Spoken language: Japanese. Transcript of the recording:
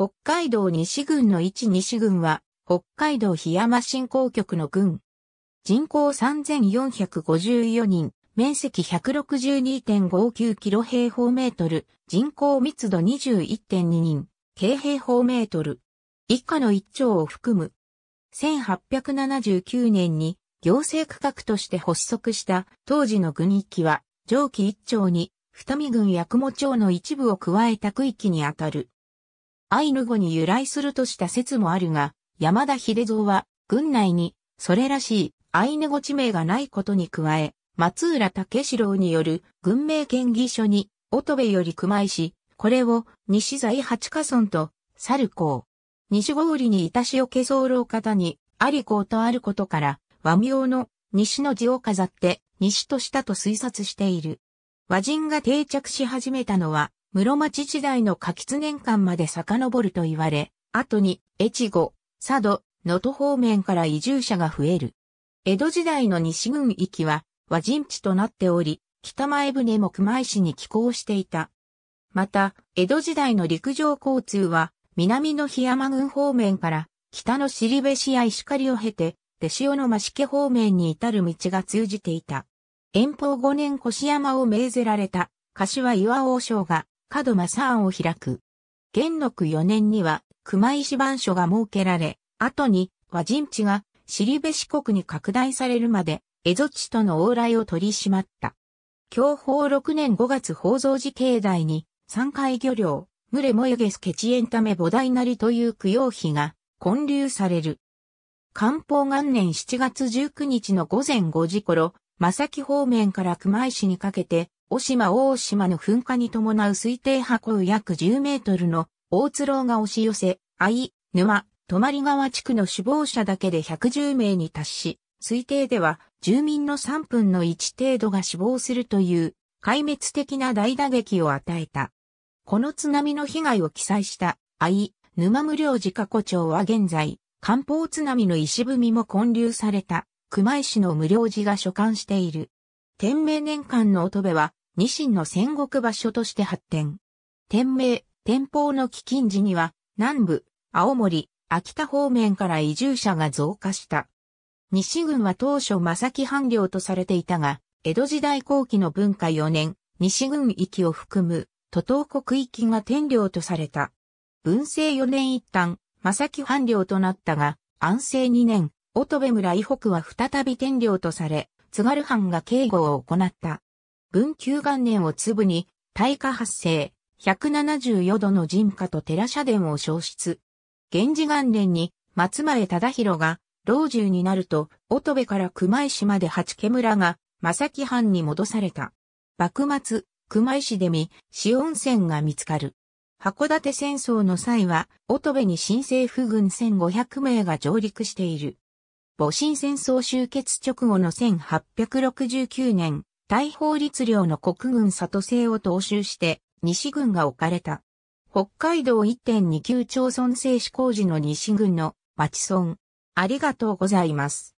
北海道西郡の一西郡は、北海道檜山振興局の郡。人口3454人、面積162.59キロ平方メートル、人口密度21.2人、京平方メートル。以下の一町を含む。1879年に行政区画として発足した当時の郡域は上記一町に二見郡八雲町の一部を加えた区域にあたる。アイヌ語に由来するとした説もあるが、山田秀蔵は、軍内に、それらしいアイヌ語地名がないことに加え、松浦武四郎による軍名県議書に、乙部より熊井し、これを西在八家村と、猿港。西里にいたしおけ候方に、ありことあることから、和名の西の字を飾って西としたと推察している。和人が定着し始めたのは室町時代の夏季年間まで遡ると言われ、後に、越後、佐渡、能登方面から移住者が増える。江戸時代の西軍域は和人地となっており、北前船も熊井市に寄港していた。また、江戸時代の陸上交通は、南の檜山郡方面から、北の尻部市や石狩を経て、手塩の増家方面に至る道が通じていた。遠方5年越山を命ぜられた、柏岩王将が、門正庵を開く。元禄4年には熊石番所が設けられ、後に和人地が尻部四国に拡大されるまで、蝦夷地との往来を取り締まった。享保6年5月宝蔵寺境内に、三海漁領、群れもえげすけちえんため菩提なりという供養碑が建立される。漢方元年7月19日の午前5時頃、正木方面から熊石にかけて、おしま大島の噴火に伴う推定波高約10メートルの大津楼が押し寄せ、愛、沼、泊川地区の死亡者だけで110名に達し、推定では住民の3分の1程度が死亡するという壊滅的な大打撃を与えた。この津波の被害を記載した愛、沼無料寺過去町は現在、漢方津波の石踏みも混流された、熊井市の無料寺が所管している。天明年間の乙部は、ニシンの戦国場所として発展。天明、天保の飢饉時には、南部、青森、秋田方面から移住者が増加した。西軍は当初正木藩領とされていたが、江戸時代後期の文化4年、西軍域を含む、都東国域が天領とされた。文政4年一旦、正木藩領となったが、安政2年、乙部村以北は再び天領とされ、津軽藩が警護を行った。文久元年を粒に、大火発生、174度の人火と寺社殿を消失。源氏元年に、松前忠弘が、老中になると、乙部から熊井市まで八家村が、正木藩に戻された。幕末、熊井市で見、死温泉が見つかる。函館戦争の際は、乙部に新政府軍1500名が上陸している。戊辰戦争終結直後の1869年、大法律領の国軍里制を踏襲して西軍が置かれた。北海道1.29町村制施工時の西軍の町村。ありがとうございます。